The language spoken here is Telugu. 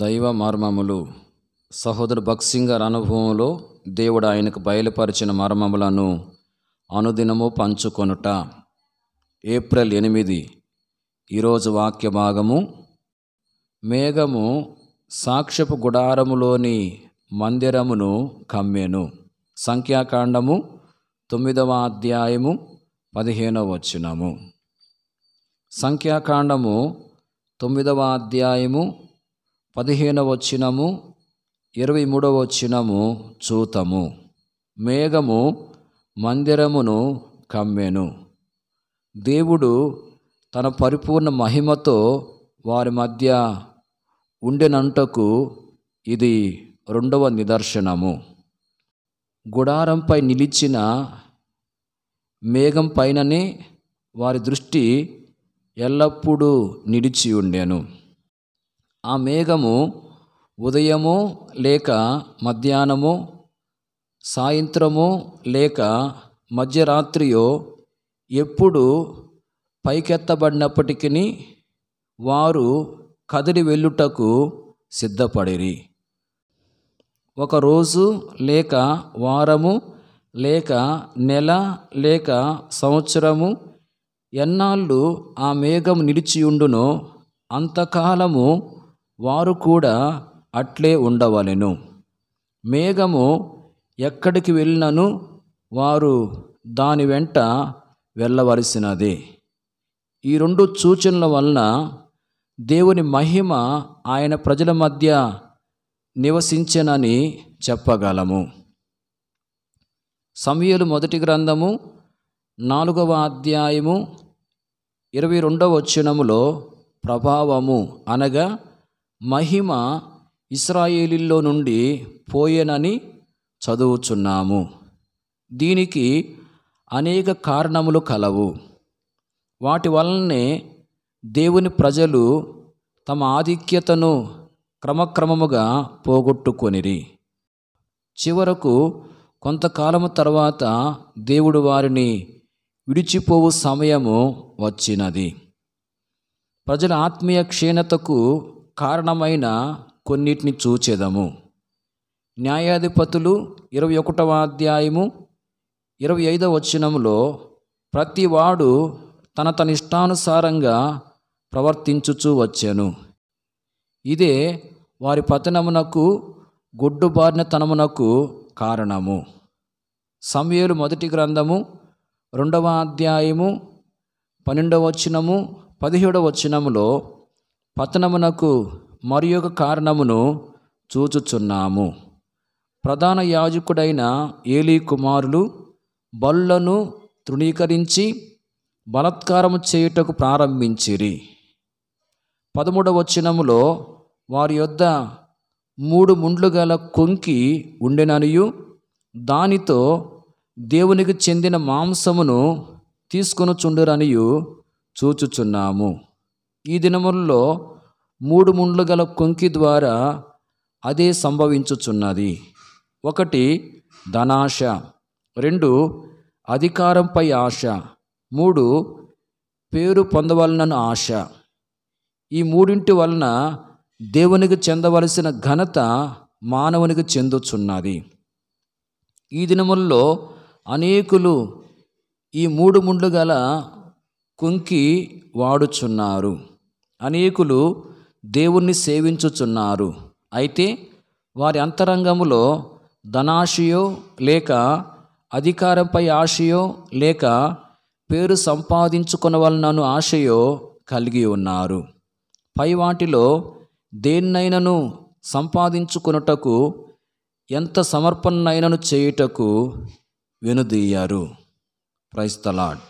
దైవ మర్మములు సహోదరు భక్సింగ్ గారి అనుభవంలో దేవుడు ఆయనకు బయలుపరిచిన మర్మములను అనుదినము పంచుకొనుట ఏప్రిల్ ఎనిమిది ఈరోజు వాక్య భాగము మేఘము సాక్ష్యపు గుడారములోని మందిరమును కమ్మెను సంఖ్యాకాండము తొమ్మిదవ అధ్యాయము పదిహేనవ వచ్చినము సంఖ్యాకాండము తొమ్మిదవ అధ్యాయము పదిహేనవ వచ్చినము ఇరవై మూడవ వచ్చినము చూతము మేఘము మందిరమును కమ్మెను దేవుడు తన పరిపూర్ణ మహిమతో వారి మధ్య ఉండినంటకు ఇది రెండవ నిదర్శనము గుడారంపై నిలిచిన మేఘం పైననే వారి దృష్టి ఎల్లప్పుడూ నిలిచి ఉండేను ఆ మేఘము ఉదయము లేక మధ్యాహ్నము సాయంత్రము లేక మధ్యరాత్రియో ఎప్పుడు పైకెత్తబడినప్పటికీ వారు కదిలి వెళ్ళుటకు సిద్ధపడిరి ఒకరోజు లేక వారము లేక నెల లేక సంవత్సరము ఎన్నాళ్ళు ఆ మేఘం నిలిచియుండునో అంతకాలము వారు కూడా అట్లే ఉండవలెను మేఘము ఎక్కడికి వెళ్ళినను వారు దాని వెంట వెళ్ళవలసినది ఈ రెండు సూచనల వలన దేవుని మహిమ ఆయన ప్రజల మధ్య నివసించనని చెప్పగలము సమయలు మొదటి గ్రంథము నాలుగవ అధ్యాయము ఇరవై రెండవ వచనములో ప్రభావము అనగా మహిమ ఇస్రాయేలీలో నుండి పోయేనని చదువుచున్నాము దీనికి అనేక కారణములు కలవు వాటి వలనే దేవుని ప్రజలు తమ ఆధిక్యతను క్రమక్రమముగా పోగొట్టుకొనిరి చివరకు కొంతకాలము తర్వాత దేవుడు వారిని విడిచిపోవు సమయము వచ్చినది ప్రజల ఆత్మీయ క్షీణతకు కారణమైన కొన్నిటిని చూచేదము న్యాయాధిపతులు ఇరవై ఒకటవ అధ్యాయము ఇరవై ఐదవ వచనంలో ప్రతివాడు తన తన ఇష్టానుసారంగా ప్రవర్తించుచూ వచ్చాను ఇదే వారి పతనమునకు బారినతనమునకు కారణము సమయలు మొదటి గ్రంథము రెండవ అధ్యాయము పన్నెండవ వచనము పదిహేడవ వచనములో పతనమునకు మరి ఒక కారణమును చూచుచున్నాము ప్రధాన యాజకుడైన ఏలీ కుమారులు బల్లను తృణీకరించి బలత్కారము చేయుటకు ప్రారంభించిరి పదమూడవ వచనములో వారి యొద్ద మూడు ముండ్లు గల కొంకి ఉండెననియు దానితో దేవునికి చెందిన మాంసమును తీసుకొనుచుండురనియు చూచుచున్నాము ఈ దినముల్లో మూడు ముండ్లు గల కొంకి ద్వారా అదే సంభవించుచున్నది ఒకటి ధనాశ రెండు అధికారంపై ఆశ మూడు పేరు పొందవలనను ఆశ ఈ మూడింటి వలన దేవునికి చెందవలసిన ఘనత మానవునికి చెందుచున్నది ఈ దినముల్లో అనేకులు ఈ మూడు ముండ్లు గల కుంకి వాడుచున్నారు అనేకులు దేవుణ్ణి సేవించుచున్నారు అయితే వారి అంతరంగములో ధనాశయో లేక అధికారంపై ఆశయో లేక పేరు సంపాదించుకొనవలనను ఆశయో కలిగి ఉన్నారు పై వాటిలో దేన్నైనను సంపాదించుకొనుటకు ఎంత సమర్పణనైనను చేయుటకు వెనుదీయారు ప్రైస్తలాడ్